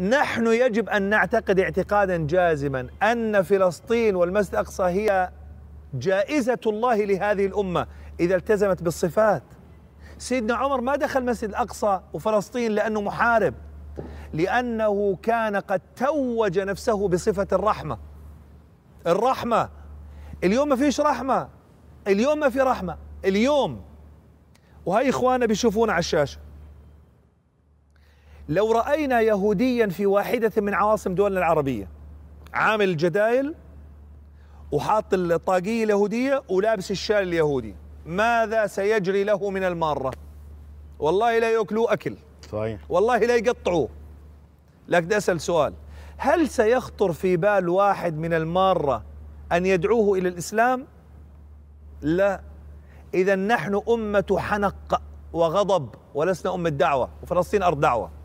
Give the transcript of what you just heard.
نحن يجب ان نعتقد اعتقادا جازما ان فلسطين والمسجد الاقصى هي جائزه الله لهذه الامه اذا التزمت بالصفات. سيدنا عمر ما دخل المسجد الاقصى وفلسطين لانه محارب لانه كان قد توج نفسه بصفه الرحمه. الرحمه اليوم ما فيش رحمه اليوم ما في رحمه اليوم وهي اخواننا بيشوفونا على الشاشه لو رأينا يهوديا في واحدة من عواصم دولنا العربية عامل الجدايل وحاط الطاقية اليهودية ولابس الشال اليهودي ماذا سيجري له من المارة والله لا يأكلوا أكل صحيح والله لا يقطعوه لكن أسأل سؤال هل سيخطر في بال واحد من المارة أن يدعوه إلى الإسلام؟ لا إذا نحن أمة حنق وغضب ولسنا أمة دعوة وفلسطين أرض دعوة